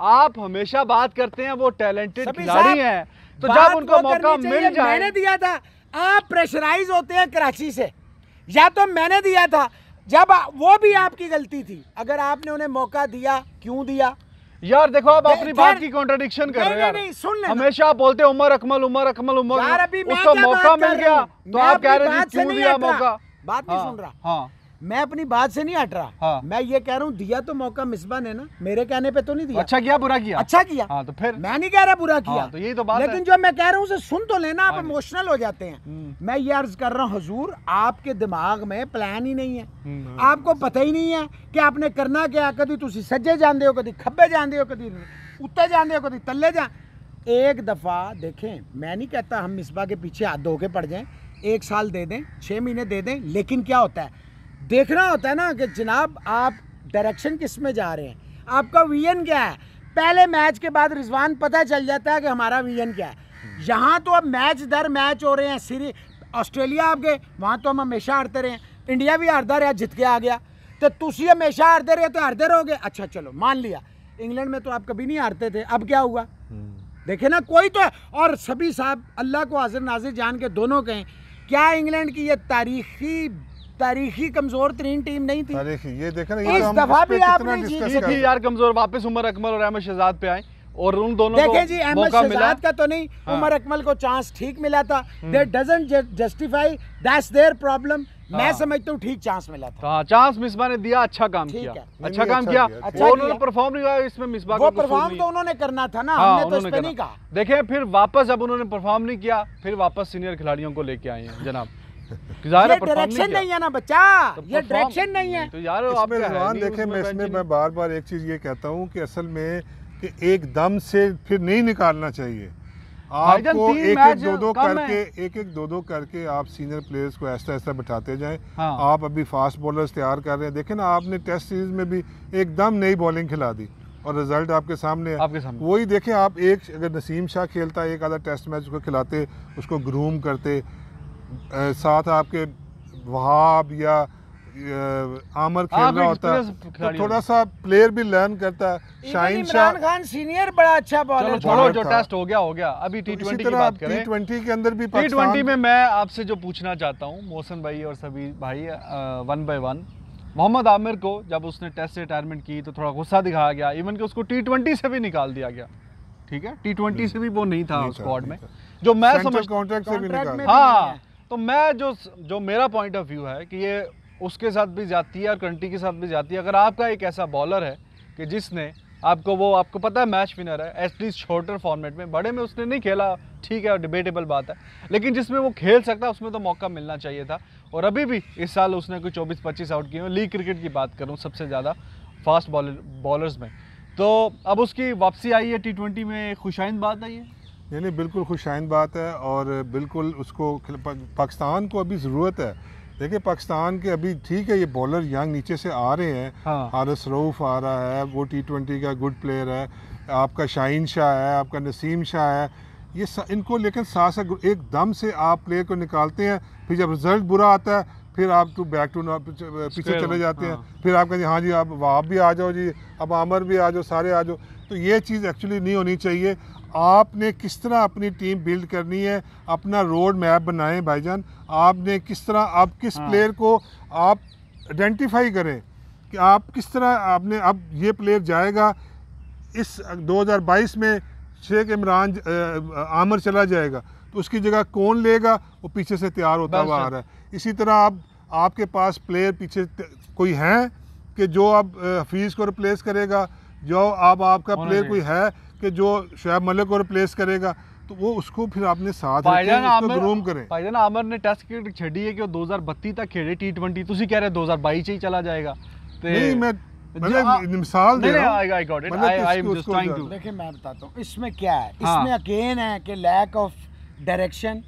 आप हमेशा बात करते हैं वो टैलेंटेड खिलाड़ी हैं तो जब उनको मौका मिल जाए मैंने दिया था आप प्रेशराइज होते हैं कराची से या तो मैंने दिया था जब वो भी आपकी गलती थी अगर आपने उन्हें मौका दिया क्यों दिया यार देखो आप अपनी बात की कॉन्ट्रडिक्शन कर रहे हैं सुन हमेशा आप बोलते उमर अकमल उमर अकमल उमर उसको मौका मिल गया तो आप कह रहे क्यों दिया मौका बात नहीं हाँ, सुन रहा हाँ। मैं अपनी बात से नहीं हट रहा हाँ। मैं ये कह रहा हूँ दिया तो मौका मिसबा ने ना मेरे कहने पे तो नहीं दिया अच्छा किया बुरा किया अच्छा किया हाँ, तो फिर मैं नहीं कह रहा बुरा किया हाँ, तो यही तो बात लेकिन है। जो मैं कह रहा हूँ उसे सुन तो लेना आप इमोशनल हाँ हो जाते हैं हम्म। मैं ये अर्ज कर रहा हूँ हजूर आपके दिमाग में प्लान ही नहीं है हम्म, हाँ। आपको पता ही नहीं है कि आपने करना क्या कभी तुम सज्जे जानते हो कभी खब्बे जानते हो कभी उत्ते जाते हो कभी तले जा एक दफ़ा देखें मैं नहीं कहता हम मिसबा के पीछे हाथ धो के पड़ जाए एक साल दे दें छः महीने दे दें लेकिन क्या होता है देखना होता है ना कि जनाब आप डायरेक्शन किस में जा रहे हैं आपका विजन क्या है पहले मैच के बाद रिजवान पता चल जाता है कि हमारा विजन क्या है यहाँ तो अब मैच दर मैच हो रहे हैं सीरीज ऑस्ट्रेलिया आप गए वहाँ तो हम हमेशा हारते रहे इंडिया भी हारदा रहा जित के आ गया तो तुम हमेशा हारते रहे तो हारते रहोगे अच्छा चलो मान लिया इंग्लैंड में तो आप कभी नहीं हारते थे अब क्या हुआ हम्म। देखे ना कोई तो और सभी साहब अल्लाह को हाजिर नाजिर जान के दोनों कहें क्या इंग्लैंड की ये तारीखी तारीखी कमजोर तरीन टीम नहीं थी ये देखें इस तो दफा भी आपने जीती थी यार कमजोर वापस उमर अकमल और अहमद शहजाद पे आए और उन दोनों देखे जी अहमद शहजाद का तो नहीं हाँ। उमर अकमल को चांस ठीक मिला था there doesn't justify that's their problem मैं हाँ। समझता हूँ ठीक चांस मिला था हाँ, चांस मिसबा ने दिया अच्छा काम किया अच्छा, काम अच्छा किया अच्छा उन्होंने परफॉर्म नहीं हुआ इसमें मिसबा को परफॉर्म तो उन्होंने करना था ना हाँ, हमने तो इस नहीं कहा देखें फिर वापस अब उन्होंने परफॉर्म नहीं किया फिर वापस सीनियर खिलाड़ियों को लेके आए हैं जनाब डायरेक्शन नहीं है ना बच्चा तो ये डायरेक्शन नहीं है तो इसमें रुझान देखें मैं इसमें मैं बार बार एक चीज़ ये कहता हूँ कि असल में कि एकदम से फिर नहीं निकालना चाहिए आपको एक एक दो दो करके एक एक दो दो करके आप सीनियर प्लेयर्स को ऐसा ऐसा बिठाते जाएं हाँ। आप अभी फास्ट बॉलर्स तैयार कर रहे हैं देखें ना आपने टेस्ट सीरीज में भी एकदम नई बॉलिंग खिला दी और रिजल्ट आपके सामने है आपके सामने वही देखें आप एक अगर नसीम शाह खेलता एक आधा टेस्ट मैच उसको खिलाते उसको ग्रूम करते साथ आपके वहाब या आमर खेल रहा होता तो थोड़ा सा प्लेयर भी लर्न करता है शाहिन शाह खान सीनियर बड़ा अच्छा बॉलर छोड़ो जो टेस्ट हो गया हो गया अभी टी तो ट्वेंटी की बात करें टी ट्वेंटी के अंदर भी टी ट्वेंटी में मैं आपसे जो पूछना चाहता हूँ मोहसन भाई और सभी भाई one by one Mohammad Amir को जब उसने टेस्ट रिटायरमेंट की तो थोड़ा गुस्सा दिखाया गया इवन कि उसको टी ट्वेंटी से भी निकाल दिया गया ठीक है टी ट्वेंटी से भी वो नहीं था स्क्वाड में जो मैं समझ कॉन्ट्रैक्ट से भी निकाल हाँ तो मैं जो जो मेरा पॉइंट ऑफ व्यू है कि ये उसके साथ भी जाती है और कंट्री के साथ भी जाती है अगर आपका एक ऐसा बॉलर है कि जिसने आपको वो आपको पता है मैच विनर है एटलीस्ट छोटर फॉर्मेट में बड़े में उसने नहीं खेला ठीक है डिबेटेबल बात है लेकिन जिसमें वो खेल सकता है उसमें तो मौका मिलना चाहिए था और अभी भी इस साल उसने कोई चौबीस पच्चीस आउट किए लीग क्रिकेट की बात करूँ सबसे ज़्यादा फास्ट बॉलर बॉलर्स में तो अब उसकी वापसी आई है टी ट्वेंटी में खुशाइन बात आई है यानी बिल्कुल खुशाइन बात है और बिल्कुल उसको पाकिस्तान को अभी ज़रूरत है देखिए पाकिस्तान के अभी ठीक है ये बॉलर यंग नीचे से आ रहे हैं हाँ। हारस रऊफ आ रहा है वो टी ट्वेंटी का गुड प्लेयर है आपका शाहीन शाह है आपका नसीम शाह है ये इनको लेकिन सास एक दम से आप प्लेयर को निकालते हैं फिर जब रिजल्ट बुरा आता है फिर आप टू बैक टू पीछे चले जाते हाँ। हैं फिर आप कहते हाँ जी आप वहाँ भी आ जाओ जी अब आमर भी आ जाओ सारे आ जाओ तो ये चीज़ एक्चुअली नहीं होनी चाहिए आपने किस तरह अपनी टीम बिल्ड करनी है अपना रोड मैप बनाएं भाईजान आपने किस तरह आप किस हाँ। प्लेयर को आप आइडेंटिफाई करें कि आप किस तरह आपने अब ये प्लेयर जाएगा इस 2022 में शेख इमरान आमर चला जाएगा तो उसकी जगह कौन लेगा वो पीछे से तैयार होता हुआ आ रहा है इसी तरह आप आपके पास प्लेयर पीछे कोई हैं कि जो आप हफीज़ को रिप्लेस करेगा जो आप आपका प्लेयर कोई है कि जो शुएब मलिक को रिप्लेस करेगा तो वो उसको फिर आपने साथ करें आमर ने टेस्ट क्रिकेट छड़ी है कि वो 2032 तक खेले टी ट्वेंटी तुम कह रहे हो हजार बाईस ही चला जाएगा नहीं मैं मैं इसमें क्या है हाँ। इसमें है कि lack of direction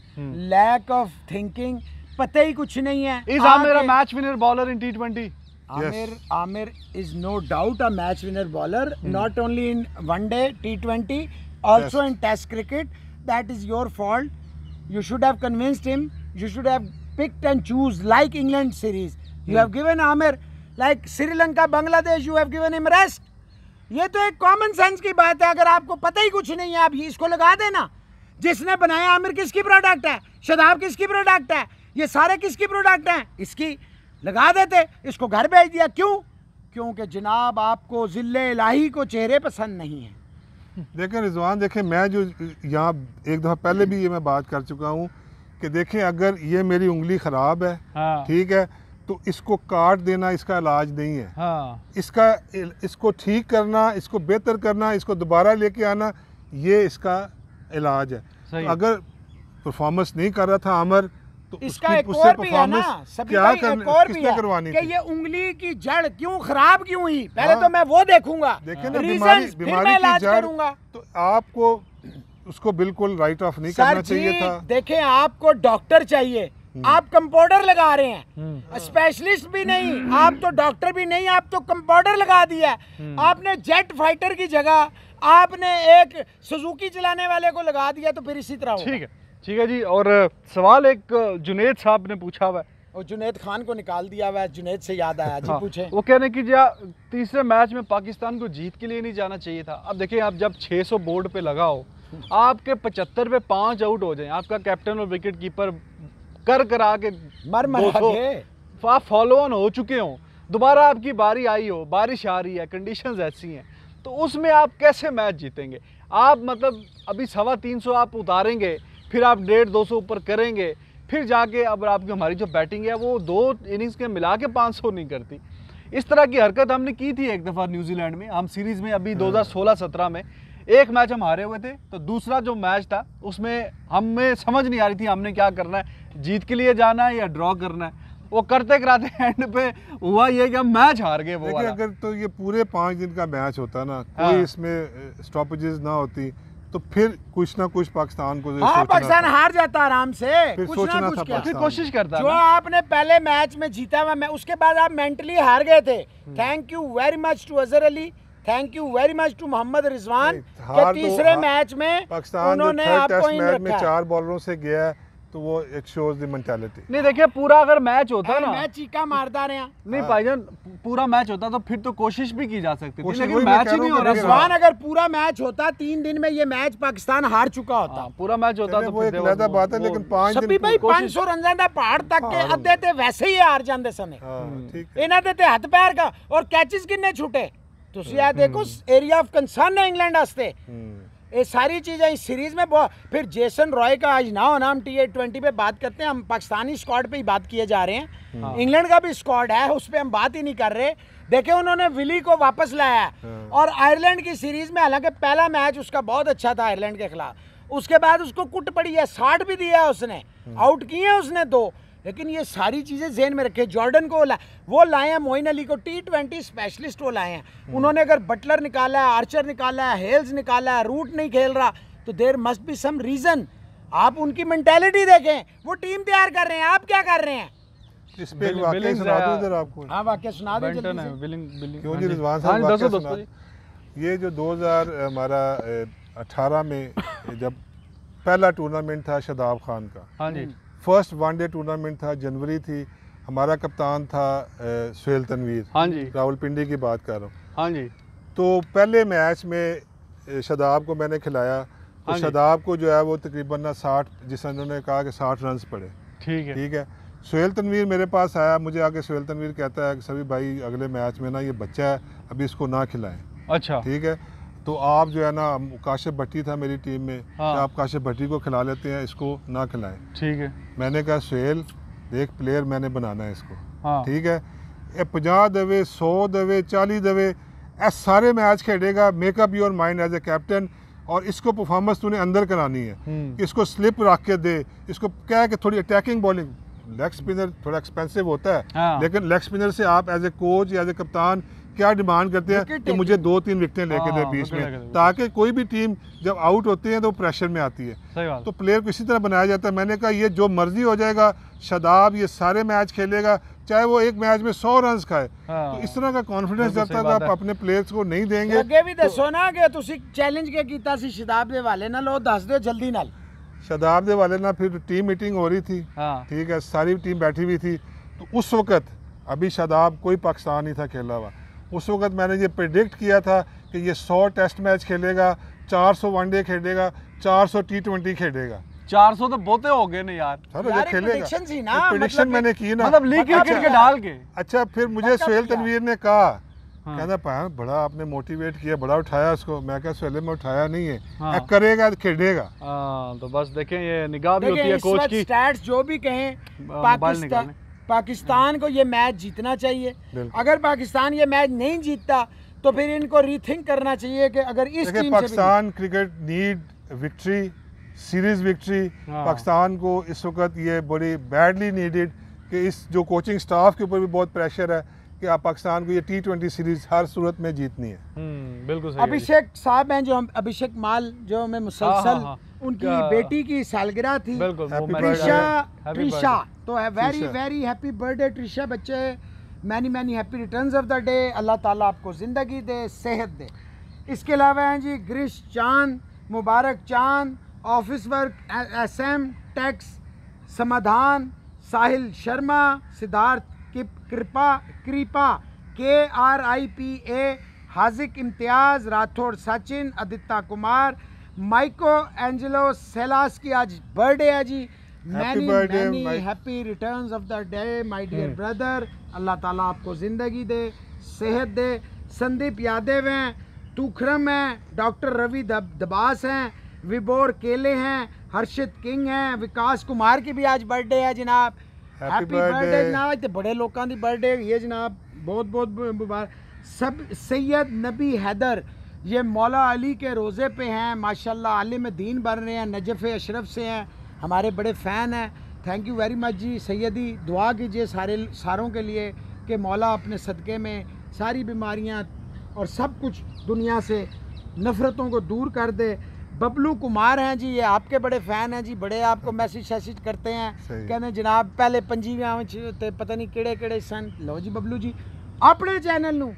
lack of thinking पता ही कुछ नहीं है मेरा match winner bowler in T twenty Amir Amir is no doubt a match winner bowler not only in one day T twenty also in test cricket that is your fault you should have convinced him you should have picked and choose like England series you have given Amir like Sri Lanka Bangladesh you have given him rest ये तो एक common sense की बात है अगर आपको पता ही कुछ नहीं है आप इसको लगा देना जिसने बनाया आमिर किसकी प्रोडक्ट है शदाब किसकी प्रोडक्ट है ये सारे किसकी प्रोडक्ट हैं इसकी लगा देते इसको घर भेज दिया क्यों क्योंकि जनाब आपको ज़िले इलाही को चेहरे पसंद नहीं है देखें रिजवान देखें मैं जो यहाँ एक दफ़ा पहले भी ये मैं बात कर चुका हूँ कि देखें अगर ये मेरी उंगली ख़राब है हाँ। ठीक हाँ। है तो इसको काट देना इसका इलाज नहीं है हाँ। इसका इसको ठीक करना इसको बेहतर करना इसको दोबारा लेके आना ये इसका इलाज है तो अगर परफॉर्मेंस नहीं कर रहा था अमर तो इसका एक और भी है ना सभी भाई करने, एक और भी है कि ये उंगली की जड़ क्यों खराब क्यों हुई पहले हाँ। तो मैं वो देखूंगा रीजन फिर मैं इलाज करूंगा तो आपको उसको बिल्कुल राइट ऑफ नहीं करना चाहिए था देखें आपको डॉक्टर चाहिए हम्म। आप कंपाउंडर लगा रहे हैं स्पेशलिस्ट हम्म। हम्म। तो भी नहीं आप तो डॉक्टर भी नहीं आप तो कंपाउंडर लगा दिया आपने जेट फाइटर की जगह आपने एक सुजुकी चलाने वाले को लगा दिया तो फिर इसी तरह ठीक है ठीक है जी और सवाल एक जुनेद साहब ने पूछा हुआ और जुनेद खान को निकाल दिया हुआ जुनेद से याद आया जी हाँ, पूछे वो कह रहे कि जा तीसरे मैच में पाकिस्तान को जीत के लिए नहीं जाना चाहिए था अब देखिए आप जब 600 बोर्ड पे लगा हो आपके पचहत्तर पे पांच आउट हो जाए आपका कैप्टन और विकेट कीपर कर करा के मर मर आप फॉलो ऑन हो चुके हो दोबारा आपकी बारी आई हो बारिश आ रही है कंडीशन ऐसी हैं तो उसमें आप कैसे मैच जीतेंगे आप मतलब अभी सवा तीन सौ आप उतारेंगे फिर आप डेढ़ दो सौ ऊपर करेंगे फिर जाके अब आपकी हमारी जो बैटिंग है वो दो इनिंग्स के मिला के पाँच सौ नहीं करती इस तरह की हरकत हमने की थी एक दफ़ा न्यूजीलैंड में हम सीरीज़ में अभी हम्म। दो हज़ार में एक मैच हम हारे हुए थे तो दूसरा जो मैच था उसमें हमें समझ नहीं आ रही थी हमने क्या करना है जीत के लिए जाना है या ड्रॉ करना है वो करते कराते एंड पे हुआ ये कि हम मैच हार गए वो अगर तो ये पूरे पाँच दिन का मैच होता ना हाँ। कोई हाँ। इसमें स्टॉपेजेस ना होती तो फिर कुछ ना कुछ पाकिस्तान को तो हाँ पाकिस्तान हार जाता आराम से कुछ ना कुछ क्या फिर कोशिश करता जो आपने पहले मैच में जीता हुआ मैं उसके बाद आप मेंटली हार गए थे thank you very much to Azhar Ali thank you very much to Mohammad Rizwan तीसरे मैच में पाकिस्तान उन्होंने आपको में चार बॉलरों से गया है तो वो एक शोज दी मेंटालिटी नहीं देखिए पूरा अगर मैच होता ना मैच चीका मारता रहे नहीं हाँ। भाईजान पूरा मैच होता तो फिर तो कोशिश भी की जा सकती थी लेकिन मैच ही नहीं हो रहा रजवान अगर पूरा मैच होता तीन दिन में ये मैच पाकिस्तान हार चुका होता हाँ, पूरा मैच होता तो वो एक बात है लेकिन पांच दिन तो भाई 500 रनों ਦਾ ਪਹਾੜ ਤੱਕ ਕੇ ਅੱਧੇ ਤੇ ਵੈਸੇ ਹੀ ਹਾਰ ਜਾਂਦੇ ਸਨ ਇਹਨਾਂ ਦੇ ਤੇ ਹੱਥ ਪੈਰ ਦਾ ਔਰ ਕੈਚਸ ਕਿੰਨੇ ਛੁੱਟੇ ਤੁਸੀਂ ਆ ਦੇਖੋ ਏਰੀਆ ਆਫ ਕੰਸਰਨ ਹੈ ਇੰਗਲੈਂਡ ਵਾਸਤੇ ये सारी चीज़ें इस सीरीज़ में बहुत फिर जेसन रॉय का आज ना हो नाम टी ट्वेंटी पे बात करते हैं हम पाकिस्तानी स्क्वाड पे ही बात किए जा रहे हैं हाँ। इंग्लैंड का भी स्क्वाड है उस पर हम बात ही नहीं कर रहे देखे उन्होंने विली को वापस लाया हाँ। और आयरलैंड की सीरीज़ में हालांकि पहला मैच उसका बहुत अच्छा था आयरलैंड के खिलाफ उसके बाद उसको कुट पड़ी है साठ भी दिया उसने आउट हाँ। किए उसने दो तो। लेकिन ये सारी चीज़ें जेन में रखे जॉर्डन को ला, वो लाए हैं मोइन अली को टी ट्वेंटी स्पेशलिस्ट वो लाए हैं हम्म। उन्होंने अगर बटलर निकाला है आर्चर निकाला है हेल्स निकाला है रूट नहीं खेल रहा तो there must be some reason आप उनकी मैंटेलिटी देखें वो टीम तैयार कर रहे हैं आप क्या कर रहे हैं इस पे दो हाँ, जल्दी हाँ हाँ ये जो 2000 हमारा 18 में जब पहला टूर्नामेंट था शदाब खान का हाँ जी फर्स्ट वनडे टूर्नामेंट था जनवरी थी हमारा कप्तान था सुहेल तनवीर हाँ जी पिंडी की बात कर रहा हूँ हाँ जी तो पहले मैच में शदाब को मैंने खिलाया तो हाँ शदाब को जो है वो तकरीबन ना साठ जिसने उन्होंने कहा कि साठ रन पड़े ठीक है ठीक है सुहेल तनवीर मेरे पास आया मुझे आके सुहेल तनवीर कहता है कि सभी भाई अगले मैच में ना ये बच्चा है अभी इसको ना खिलाएं अच्छा ठीक है तो आप जो है ना काशिप भट्टी था मेरी टीम में हाँ। आप काशिप भट्टी को खिला लेते हैं इसको ना खिलाएं ठीक है मैंने कहा सुहेल देख प्लेयर मैंने बनाना है इसको हाँ। है ये पचास दवे सौ दवे चालीस दवे ऐसे सारे मैच खेलेगा make up your mind as a captain और इसको परफॉर्मेंस तूने अंदर करानी है हम्म। इसको स्लिप रख के दे इसको क्या है कि थोड़ी अटैकिंग बॉलिंग लेग स्पिनर थोड़ा एक्सपेंसिव होता है हाँ। लेकिन लेग स्पिनर से आप as a coach as a कप्तान क्या डिमांड करते हैं कि मुझे दो तीन विकटें लेके दे हाँ, बीच में ताकि कोई भी टीम जब आउट होती है तो प्रेशर में आती है तो प्लेयर को इसी तरह बनाया जाता है मैंने कहा ये जो मर्जी हो जाएगा शदाब ये सारे मैच खेलेगा चाहे वो एक मैच में सौ रन खाए हाँ। तो इस तरह का कॉन्फिडेंस जाता है आप अपने प्लेयर्स को नहीं देंगे भी ਵੀ ਦੱਸੋ ਨਾ ਕਿ ਤੁਸੀਂ ਚੈਲੰਜ ਕੀ ਕੀਤਾ ਸੀ ਸ਼ਦਾਬ वाले ਵਾਲੇ ਨਾਲ ਉਹ ਦੱਸ ਦਿਓ ਜਲਦੀ ਨਾਲ ਸ਼ਦਾਬ ਦੇ ਵਾਲੇ ਨਾਲ ਫਿਰ ਟੀਮ ਮੀਟਿੰਗ हुई थी तो उस वक्त अभी शादाब कोई पाकिस्तान नहीं था खेला हुआ उस वक्त मैंने ये प्रिडिक्ट किया था कि ये 100 टेस्ट मैच खेलेगा 400 वनडे खेलेगा 400 टी ट्वेंटी खेलेगा 400 तो बहुते हो गए ना यार सर हाँ तो ये खेलेगा प्रिडिक्शन मतलब मैंने की ना मतलब लीग मतलब क्रिकेट अच्छा के डाल के अच्छा फिर मुझे मतलब सुहेल तनवीर ने कहा हाँ। कहना पाया बड़ा आपने मोटिवेट किया बड़ा उठाया उसको मैं क्या सहले में उठाया नहीं है हाँ। करेगा खेलेगा हाँ, तो बस देखें ये निगाह भी होती है कोच की स्टैट्स जो भी कहें पाकिस्तान पाकिस्तान को ये मैच जीतना चाहिए अगर पाकिस्तान ये मैच नहीं जीतता तो फिर इनको रीथिंक करना चाहिए कि अगर इस team Pakistan cricket need victory series victory हाँ। पाकिस्तान को इस वक्त ये बड़ी बैडली नीडेड कि इस जो कोचिंग स्टाफ के ऊपर भी बहुत प्रेशर है कि आप पाकिस्तान को ये टी ट्वेंटी सीरीज हर सूरत में जीतनी है हम्म, बिल्कुल अभिषेक साहब हैं जो हम अभिषेक माल जो हमें हाँ, हाँ, मुसलसल हाँ, हाँ, हाँ। उनकी बेटी की सालगिरह थी ट्रिशा ट्रिशा तो very very happy birthday Trisha बच्चे many many happy returns of the day Allah ताला आपको ज़िंदगी दे सेहत दे इसके अलावा हैं जी ग्रिश चांद मुबारक चांद office work S M tax Samadhan Sahil Sharma Siddharth Kripa Kripa K R I P A Haziq Imtiaz Rathore Sachin Aditya Kumar Mico Angelo Selas की आज बर्थडे है जी many many happy returns of the day my dear brother Allah ताला आपको ज़िंदगी दे सेहत दे संदीप यादव हैं तूखरम हैं डॉक्टर रवि दबास हैं विबोर केले हैं हर्षित किंग हैं विकास कुमार की भी आज बर्थडे है जनाब हैप्पी बर्थडे जनाब इतने बड़े लोगों की बर्थडे हुई है जनाब बहुत बहुत मुबारक सब सैयद नबी हैदर ये मौला अली के रोज़े पे हैं माशाल्लाह आलिम दीन बन रहे हैं नजफ़ अशरफ से हैं हमारे बड़े फ़ैन हैं थैंक यू वेरी मच जी सैदी दुआ कीजिए सारे सारों के लिए कि मौला अपने सदक़े में सारी बीमारियाँ और सब कुछ दुनिया से नफ़रतों को दूर कर दे बबलू कुमार हैं जी ये आपके बड़े फ़ैन हैं जी बड़े आपको मैसेज शैसेज करते हैं कहने जनाब पहले पंजी गांव पता नहीं किड़े किड़े सन लो जी बबलू जी अपने चैनल ਨੂੰ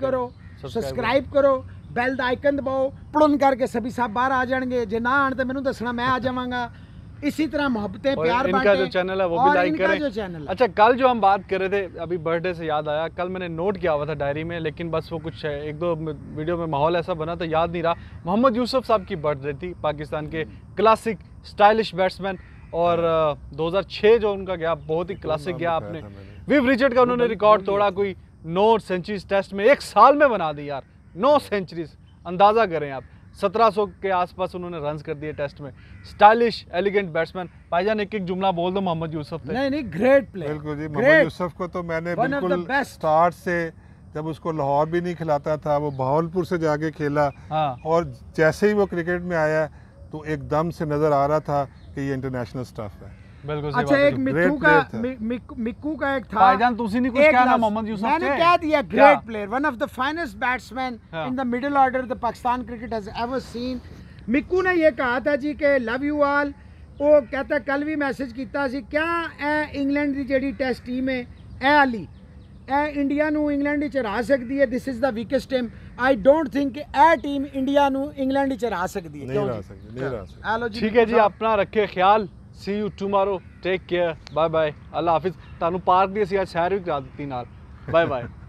करो सब्सक्राइब करो बैल ਦਾ आइकन दबाओ ਪੜਨ करके सभी साहब ਬਾਹਰ आ जाएंगे ਜੇ ना आने तो मैं दसना मैं आ जावगा इसी तरह मोहब्बतें प्यार इनका जो चैनल है वो भी लाइक करें जो चैनल अच्छा कल जो हम बात कर रहे थे अभी बर्थडे से याद आया कल मैंने नोट किया हुआ था डायरी में लेकिन बस वो कुछ है एक दो वीडियो में माहौल ऐसा बना तो याद नहीं रहा मोहम्मद यूसुफ साहब की बर्थडे थी पाकिस्तान के क्लासिक स्टाइलिश बैट्समैन और 2006 जो उनका गया बहुत ही क्लासिक गया आपने विव रिचर्ड का उन्होंने रिकॉर्ड तोड़ा कोई नौ सेंचुरी टेस्ट में एक साल में बना दी यार नौ सेंचुरीज अंदाज़ा करें आप 1700 के आसपास उन्होंने रन कर दिए टेस्ट में स्टाइलिश एलिगेंट बैट्समैन भाईजान एक एक जुमला बोल दो मोहम्मद यूसुफ नहीं नहीं ग्रेट प्लेयर बिल्कुल जी मोहम्मद यूसुफ को तो मैंने बिल्कुल स्टार्ट से जब उसको लाहौर भी नहीं खिलाता था वो बहावलपुर से जाके खेला हाँ। और जैसे ही वो क्रिकेट में आया तो एकदम से नज़र आ रहा था कि ये इंटरनेशनल स्टफ है बिल्कुल अच्छा एक मिक्कू का मिक्कू का एक था भाईजान तुसी नहीं कुछ कहना मोहम्मद यूसुफ मैंने कह दिया great player one of the finest batsman in the middle order the Pakistan cricket has ever seen Mikku ने ये कहा था जी के लव यू ऑल ਉਹ ਕਹਤਾ ਕੱਲ ਵੀ ਮੈਸੇਜ ਕੀਤਾ ਸੀ ਕਿਆ ਇਹ ਇੰਗਲੈਂਡ ਦੀ ਜਿਹੜੀ ਟੈਸਟ ਟੀਮ ਹੈ ਇਹ ਵਾਲੀ ਇਹ ਇੰਡੀਆ ਨੂੰ ਇੰਗਲੈਂਡ ਵਿੱਚ ਹਰਾ ਸਕਦੀ ਹੈ this is the weakest team I don't think ਇਹ ਟੀਮ ਇੰਡੀਆ ਨੂੰ ਇੰਗਲੈਂਡ ਵਿੱਚ ਹਰਾ ਸਕਦੀ ਹੈ ਨਹੀਂ ਹਰਾ ਸਕਦੀ ਨਹੀਂ ਹਰਾ ਸਕਦੀ ਠੀਕ ਹੈ ਜੀ ਆਪਣਾ ਰੱਖੇ ਖਿਆਲ see you tomorrow take care bye bye Allah ਹਾਫਿਜ਼ ਤੁਹਾਨੂੰ ਪਾਰਕ ਦੀ ਅਸੀਂ ਅੱਜ ਸੈਰ ਵੀ ਕਰਾ ਦਿੱਤੀ ਨਾਲ ਬਾਏ ਬਾਏ